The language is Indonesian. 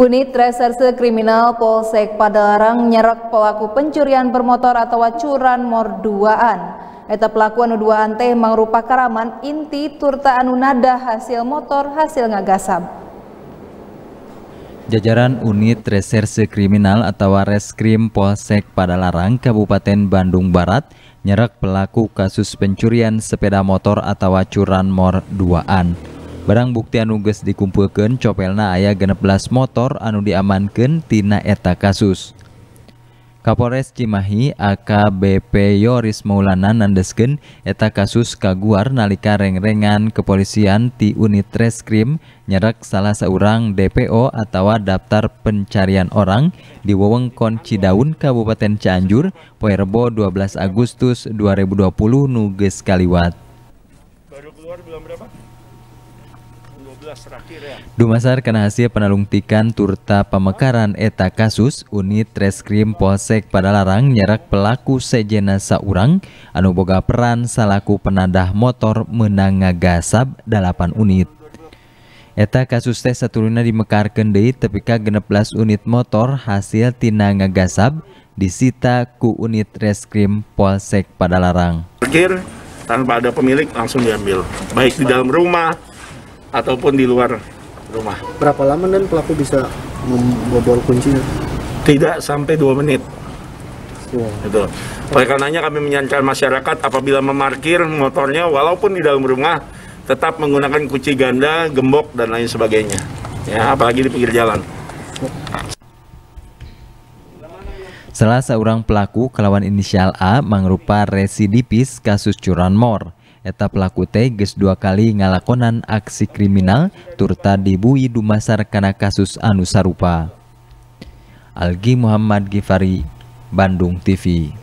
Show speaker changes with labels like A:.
A: Unit Reserse Kriminal Polsek Padalarang nyerak pelaku pencurian bermotor atau curan morduaan. Eta pelaku anu duaan teh mangrupa karaman inti turta anu nada hasil motor hasil ngagasam. Jajaran Unit Reserse Kriminal atau Reskrim Polsek Padalarang Kabupaten Bandung Barat nyerak pelaku kasus pencurian sepeda motor atau curan morduaan. Barang bukti anuges dikumpulkan copelna ayah 16 motor anu diamankan tina eta kasus. Kapolres Cimahi AKBP Yoris Maulana nandesken eta kasus kaguar nalika reng-rengan kepolisian ti unit reskrim nyerek salah seorang DPO atau daftar pencarian orang di wewengkon Cidaun Kabupaten Cianjur poe 12 Agustus 2020 nuges kaliwat. Baru keluar bulan berapa? Ya. Dumasar karena hasil penalungtikan turta pemekaran eta kasus unit reskrim Polsek pada larang nyerak pelaku sejena saurang anu boga peran salaku penadah motor menang ngagasab 8 unit. Eta kasus teh satuluna dimekarkeun deui tepika 16 unit motor hasil tina ngagasab disita ku unit reskrim Polsek pada larang.
B: Terakhir tanpa ada pemilik langsung diambil baik di dalam rumah ataupun di luar rumah. Berapa lama dan pelaku bisa membobol kuncinya? Tidak sampai dua menit. Wow. Iya. Itu. Oleh karenanya kami menyarankan masyarakat apabila memarkir motornya walaupun di dalam rumah tetap menggunakan kunci ganda, gembok dan lain sebagainya. Ya, apalagi di pinggir jalan.
A: Salah seorang pelaku kelawan inisial A mengerupa residivis kasus curanmor eta pelaku teges dua kali ngalakonan aksi kriminal turta dibui dumasar karena kasus anu sarupa Algi Muhammad Gifari Bandung TV